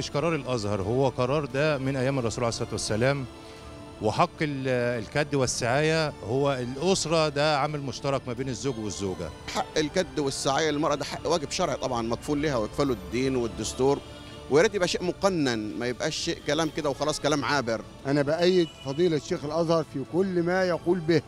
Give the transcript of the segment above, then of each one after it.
مش قرار الازهر هو قرار ده من ايام الرسول عليه الصلاه والسلام وحق الكد والسعايه هو الاسره ده عامل مشترك ما بين الزوج والزوجه. حق الكد والسعايه للمراه ده حق واجب شرعي طبعا مكفول لها ويكفله الدين والدستور ويا ريت يبقى شيء مقنن ما يبقاش شيء كلام كده وخلاص كلام عابر. انا بايد فضيله الشيخ الازهر في كل ما يقول به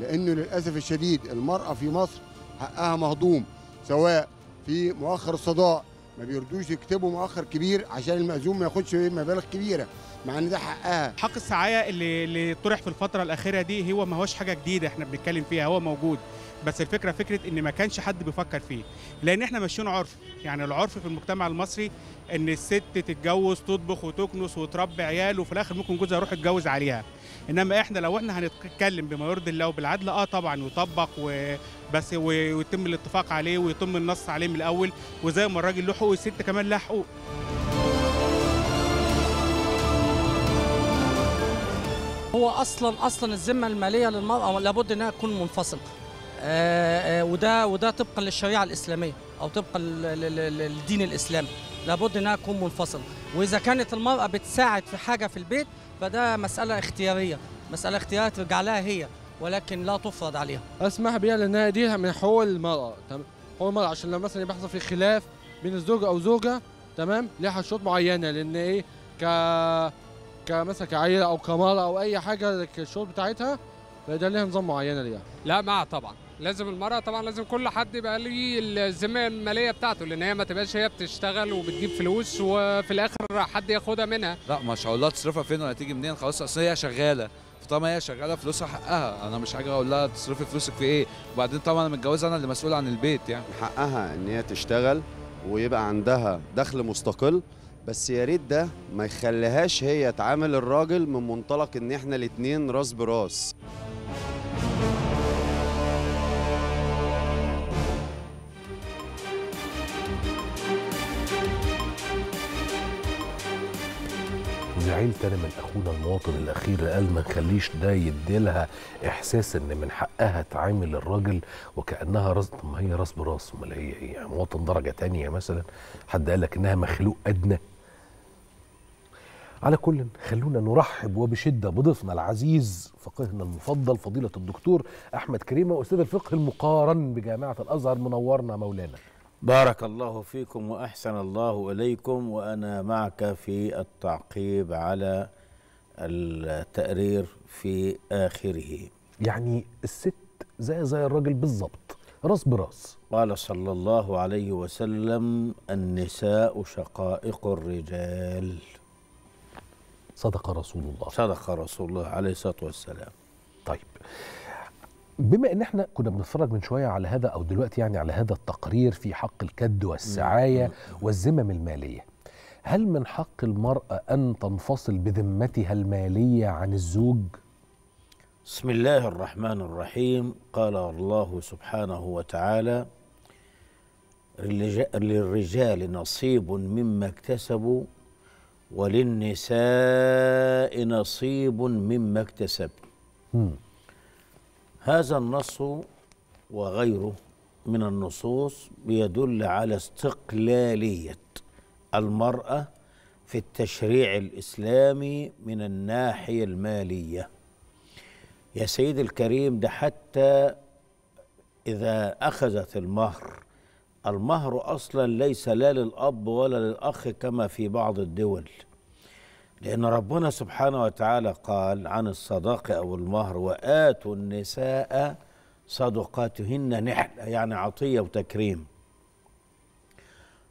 لانه للاسف الشديد المراه في مصر حقها مهضوم سواء في مؤخر الصداق ما بيردوش يكتبوا مؤخر كبير عشان المأزوم ما ياخدش مبالغ كبيره مع ان ده حقها حق السعايه اللي اللي طرح في الفتره الاخيره دي هو ما هوش حاجه جديده احنا بنتكلم فيها هو موجود بس الفكره فكره ان ما كانش حد بيفكر فيه لان احنا ماشيين عرف يعني العرف في المجتمع المصري ان الست تتجوز تطبخ وتكنس وتربي عيال وفي الاخر ممكن جوزها يروح يتجوز عليها انما احنا لو احنا هنتكلم بما يرضي الله وبالعدل اه طبعا يطبق وبس ويتم الاتفاق عليه ويتم النص عليه من الاول وزي ما الراجل له حقوق الست كمان لها حقوق هو اصلا اصلا الذمه الماليه للمراه لابد انها تكون منفصله آه، آه، وده وده طبقا للشريعه الاسلاميه او طبقا للدين الاسلامي لابد انها تكون منفصله واذا كانت المراه بتساعد في حاجه في البيت فده مساله اختياريه مساله اختياريه ترجع لها هي ولكن لا تفرض عليها اسمح بها لانها دي من حقوق المراه تمام حقوق المراه عشان لو مثلا بيحصل في خلاف بين الزوج او زوجه تمام ليها شروط معينه لان ايه ك كمثلا كعيله او كمراه او اي حاجه الشروط بتاعتها فده ليها نظام معينه ليها لا مع طبعا لازم المرأة طبعا لازم كل حد يبقى ليه الذمة المالية بتاعته لأن هي ما تبقاش هي بتشتغل وبتجيب فلوس وفي الآخر حد ياخدها منها لا مش هقول لها تصرفها فين ولا تيجي منين خلاص أصل هي شغالة فطالما هي شغالة فلوسها حقها أنا مش حاجة أقول لها تصرفي فلوسك في إيه وبعدين طبعا أنا متجوزة أنا اللي مسؤول عن البيت يعني حقها إن هي تشتغل ويبقى عندها دخل مستقل بس يا ريت ده ما يخليهاش هي تعامل الراجل من منطلق ان احنا الاتنين راس براس زعيم تاني من اخونا المواطن الاخير اللي قال ما نخليش ده يديلها احساس ان من حقها تعامل الراجل وكانها راس ما هي راس براس امال هي ايه يعني مواطن درجه تانية مثلا حد قال لك انها مخلوق ادنى على كل خلونا نرحب وبشده بضيفنا العزيز فقيهنا المفضل فضيله الدكتور احمد كريمه استاذ الفقه المقارن بجامعه الازهر منورنا مولانا بارك الله فيكم واحسن الله اليكم وانا معك في التعقيب على التقرير في اخره. يعني الست زي زي الراجل بالظبط راس براس. قال صلى الله عليه وسلم: النساء شقائق الرجال. صدق رسول الله. صدق رسول الله عليه الصلاه والسلام. طيب. بما ان احنا كنا بنتفرج من شويه على هذا او دلوقتي يعني على هذا التقرير في حق الكد والسعايه والذمم الماليه هل من حق المراه ان تنفصل بذمتها الماليه عن الزوج بسم الله الرحمن الرحيم قال الله سبحانه وتعالى للرجال نصيب مما اكتسبوا وللنساء نصيب مما اكتسبن هذا النص وغيره من النصوص بيدل على استقلاليه المراه في التشريع الاسلامي من الناحيه الماليه يا سيد الكريم ده حتى اذا اخذت المهر المهر اصلا ليس لا للاب ولا للاخ كما في بعض الدول لأن ربنا سبحانه وتعالى قال عن الصداقة أو المهر وآتوا النساء صدقاتهن نحلة يعني عطية وتكريم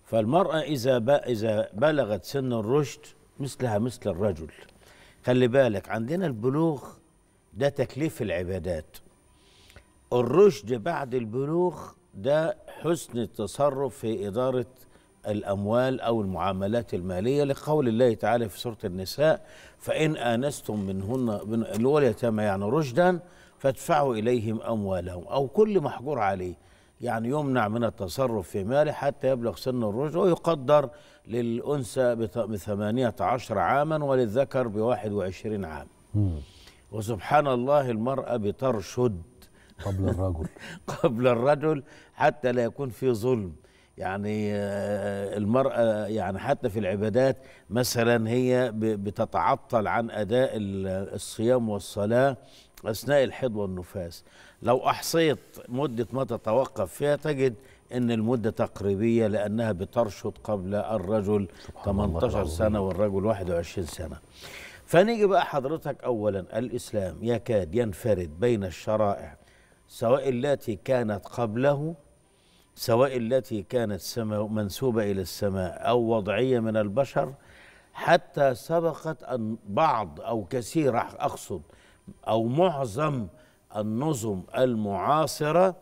فالمرأة إذا إذا بلغت سن الرشد مثلها مثل الرجل خلي بالك عندنا البلوغ ده تكليف العبادات الرشد بعد البلوغ ده حسن التصرف في إدارة الأموال أو المعاملات المالية لقول الله تعالى في سورة النساء فإن آنستم منهن من اليتامى يعني رشدا فادفعوا إليهم أموالهم أو كل محجور عليه يعني يمنع من التصرف في ماله حتى يبلغ سن الرشد ويقدر للأنثى بثمانية عشر عاما وللذكر بواحد وعشرين عام وسبحان الله المرأة بترشد قبل الرجل قبل الرجل حتى لا يكون في ظلم يعني آه، المرأة يعني حتى في العبادات مثلا هي بتتعطل عن أداء الصيام والصلاة أثناء الحيض والنفاس لو أحصيت مدة ما تتوقف فيها تجد أن المدة تقريبية لأنها بترشد قبل الرجل 18 سنة والرجل 21 سنة فنيجي بقى حضرتك أولا الإسلام يكاد ينفرد بين الشرائع سواء التي كانت قبله سواء التي كانت منسوبة إلى السماء أو وضعية من البشر حتى سبقت أن بعض أو كثير أقصد أو معظم النظم المعاصرة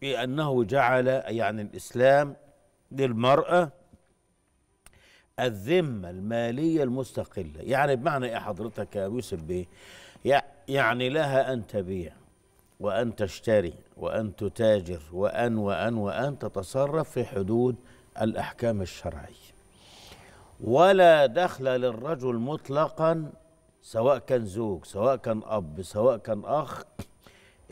في أنه جعل يعني الإسلام للمرأة الذمة المالية المستقلة يعني بمعنى إيه حضرتك يا يوسف بيه يعني لها أن تبيع وأن تشتري وأن تتاجر وأن وأن وأن تتصرف في حدود الأحكام الشرعية ولا دخل للرجل مطلقا سواء كان زوج سواء كان أب سواء كان أخ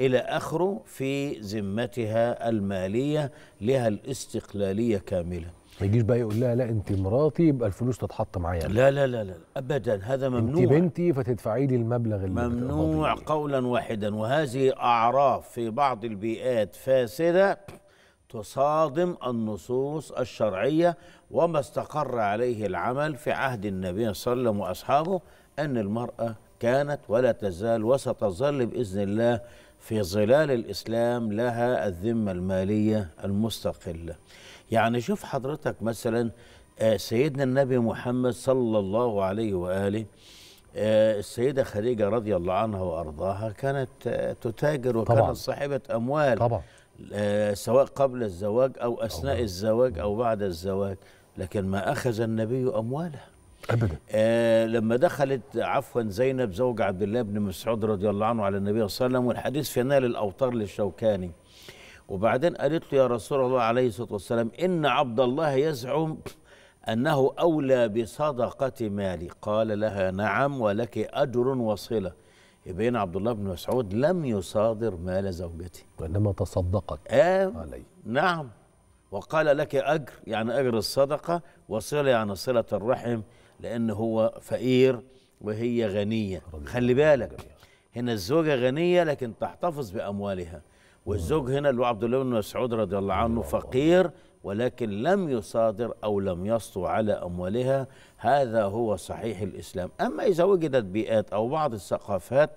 إلى آخره في ذمتها المالية لها الاستقلالية كاملة ما يجيش بقى يقول لها لا انت مراتي يبقى الفلوس تتحط معايا لا لا لا لا ابدا هذا ممنوع انت بنتي فتدفعي لي المبلغ اللي ممنوع قولا واحدا وهذه اعراف في بعض البيئات فاسده تصادم النصوص الشرعيه وما استقر عليه العمل في عهد النبي صلى الله عليه وسلم واصحابه ان المراه كانت ولا تزال وستظل باذن الله في ظلال الاسلام لها الذمه الماليه المستقله يعني شوف حضرتك مثلا آه، سيدنا النبي محمد صلى الله عليه وآله آه، السيدة خديجة رضي الله عنها وأرضاها كانت آه، تتاجر وكانت صاحبة أموال طبعا سواء قبل الزواج أو أثناء أو الزواج أو بعد الزواج لكن ما أخذ النبي أموالها أبدا آه لما دخلت عفوا زينب زوج عبد الله بن مسعود رضي الله عنه على النبي صلى الله عليه وسلم والحديث في نال الأوطار للشوكاني وبعدين قالت له يا رسول الله عليه الصلاة والسلام إن عبد الله يزعم أنه أولى بصدقة مالي قال لها نعم ولك أجر وصلة يبين عبد الله بن مسعود لم يصادر مال زوجته وإنما تصدقت آه علي نعم وقال لك أجر يعني أجر الصدقة وصلة يعني صلة الرحم لأن هو فقير وهي غنية خلي بالك هنا الزوجة غنية لكن تحتفظ بأموالها والزوج هنا اللي هو عبد الله بن مسعود رضي الله عنه فقير ولكن لم يصادر أو لم يسطو على أموالها هذا هو صحيح الإسلام أما إذا وجدت بيئات أو بعض الثقافات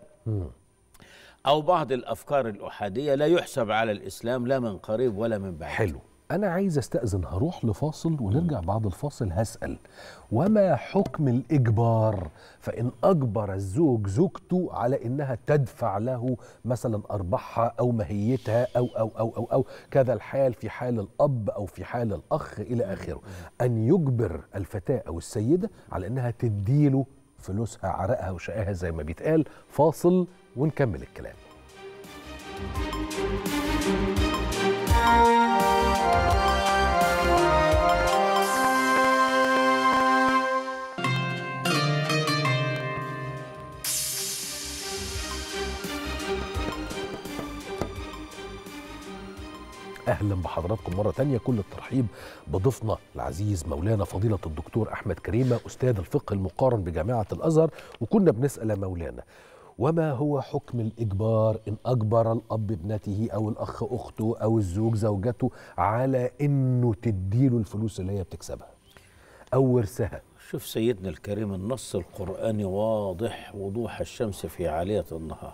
أو بعض الأفكار الأحادية لا يحسب على الإسلام لا من قريب ولا من بعيد حلو انا عايز استاذن هروح لفاصل ونرجع بعد الفاصل هسال وما حكم الاجبار فان اجبر الزوج زوجته على انها تدفع له مثلا ارباحها او ماهيتها أو, او او او او كذا الحال في حال الاب او في حال الاخ الى اخره ان يجبر الفتاه او السيده على انها تديله فلوسها عرقها وشقاها زي ما بيتقال فاصل ونكمل الكلام اهلا بحضراتكم مره تانية كل الترحيب بضيفنا العزيز مولانا فضيله الدكتور احمد كريمه استاذ الفقه المقارن بجامعه الازهر وكنا بنسال مولانا وما هو حكم الإجبار إن أجبر الأب ابنته أو الأخ أخته أو الزوج زوجته على إنه تديله الفلوس اللي هي بتكسبها أو ورثها شوف سيدنا الكريم النص القرآني واضح وضوح الشمس في عالية النهار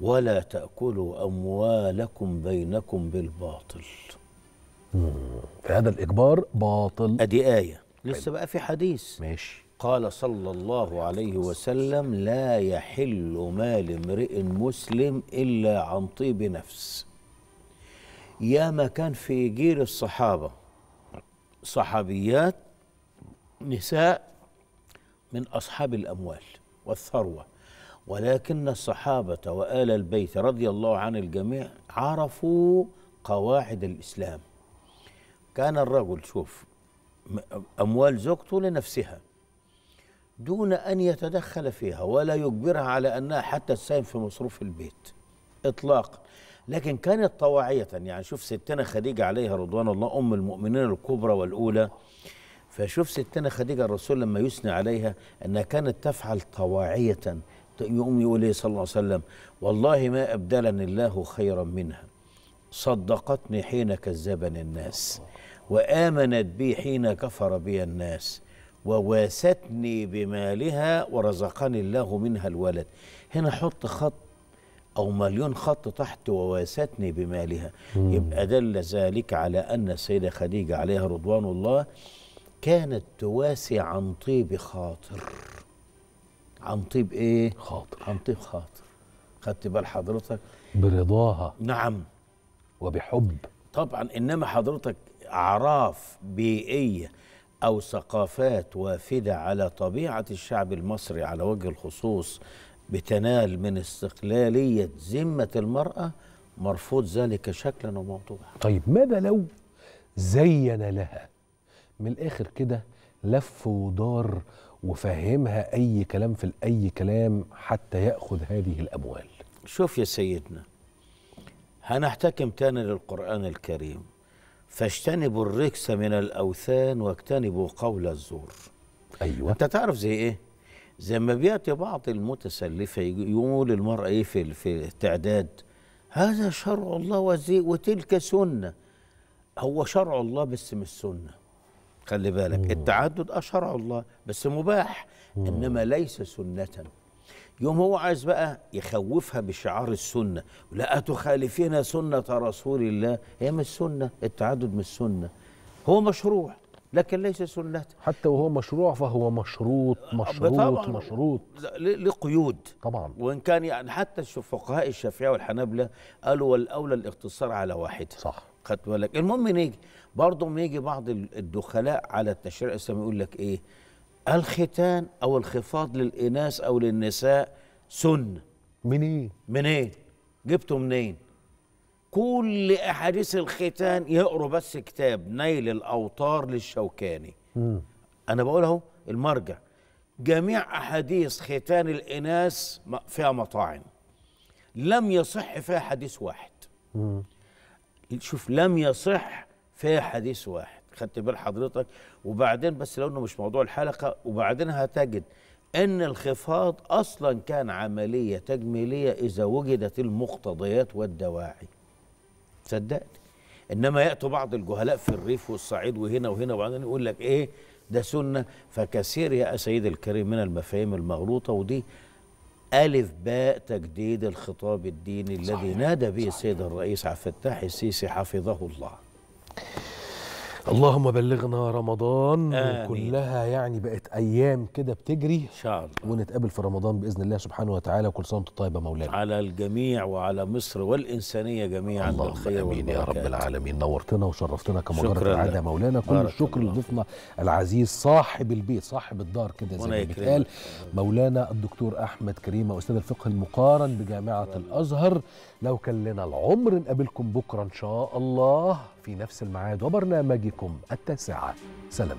ولا تأكلوا أموالكم بينكم بالباطل فهذا الإجبار باطل أدي آية طيب. لسه بقى في حديث ماشي قال صلى الله عليه وسلم لا يحل مال امرئ مسلم إلا عن طيب نفس يا ما كان في جيل الصحابة صحابيات نساء من أصحاب الأموال والثروة ولكن الصحابة وآل البيت رضي الله عن الجميع عرفوا قواعد الإسلام كان الرجل شوف أموال زوجته لنفسها دون أن يتدخل فيها ولا يجبرها على أنها حتى تساهم في مصروف البيت إطلاقا لكن كانت طواعية يعني شوف ستنا خديجة عليها رضوان الله أم المؤمنين الكبرى والأولى فشوف ستنا خديجة الرسول لما يثني عليها أنها كانت تفعل طواعية يقوم يقول ايه صلى الله عليه وسلم والله ما ابدلني الله خيرا منها صدقتني حين كذبني الناس وامنت بي حين كفر بي الناس وواستني بمالها ورزقني الله منها الولد هنا حط خط او مليون خط تحت وواستني بمالها مم. يبقى دل ذلك على ان السيده خديجه عليها رضوان الله كانت تواسي عن طيب خاطر عن طيب ايه خاطر عن طيب خاطر خدت بال حضرتك برضاها نعم وبحب طبعا انما حضرتك اعراف بيئيه او ثقافات وافده على طبيعه الشعب المصري على وجه الخصوص بتنال من استقلاليه ذمه المراه مرفوض ذلك شكلا وموضوعا طيب ماذا لو زين لها من الاخر كده لف ودار وفهمها أي كلام في أي كلام حتى يأخذ هذه الأموال شوف يا سيدنا هنحتكم تاني للقرآن الكريم فاجتنبوا الركس من الأوثان واجتنبوا قول الزور أيوة أنت تعرف زي إيه؟ زي ما بيأتي بعض المتسلفة يقول المرأة إيه في, في التعداد هذا شرع الله وتلك سنة هو شرع الله بس مش سنه خلي بالك مم. التعدد أشرع الله بس مباح مم. إنما ليس سنة يوم هو عايز بقى يخوفها بشعار السنة لا تخالفين سنة رسول الله هي مش سنة التعدد مش سنة هو مشروع لكن ليس سنة حتى وهو مشروع فهو مشروط آه، مشروط مشروط لقيود قيود طبعا وإن كان يعني حتى فقهاء الشافعية والحنابلة قالوا والأولى الاقتصار على واحدة صح خدت بالك المهم نيجي برضه نيجي بعض الدخلاء على التشريع الإسلامي يقول لك إيه الختان أو الخفاض للإناث أو للنساء سنة منين؟ منين؟ جبته منين؟ كل احاديث الختان يقروا بس كتاب نيل الاوتار للشوكاني مم. انا بقول اهو المرجع جميع احاديث ختان الاناث فيها مطاعن لم يصح فيها حديث واحد مم. شوف لم يصح فيها حديث واحد خدت بال حضرتك وبعدين بس لو انه مش موضوع الحلقه وبعدين هتجد ان الخفاض اصلا كان عمليه تجميليه اذا وجدت المقتضيات والدواعي صدقني انما ياتوا بعض الجهلاء في الريف والصعيد وهنا وهنا وبعدين يقول لك ايه ده سنه فكثير يا سيد الكريم من المفاهيم المغلوطه ودي ألف باء تجديد الخطاب الديني الذي نادى به السيد الرئيس عبد الفتاح السيسي حفظه الله اللهم بلغنا رمضان آمين. كلها يعني بقت ايام كده بتجري ان شاء الله ونتقابل في رمضان باذن الله سبحانه وتعالى وكل سنه وانتم طيبه مولانا على الجميع وعلى مصر والانسانيه جميعا الله امين يا رب العالمين نورتنا وشرفتنا كمجرد العاده مولانا كل الشكر لضيفنا العزيز صاحب البيت صاحب الدار كده زي ما بيتقال مولانا الدكتور احمد كريمه استاذ الفقه المقارن بجامعه الازهر لو كان لنا العمر نقابلكم بكرة إن شاء الله في نفس الميعاد وبرنامجكم التاسعة سلامات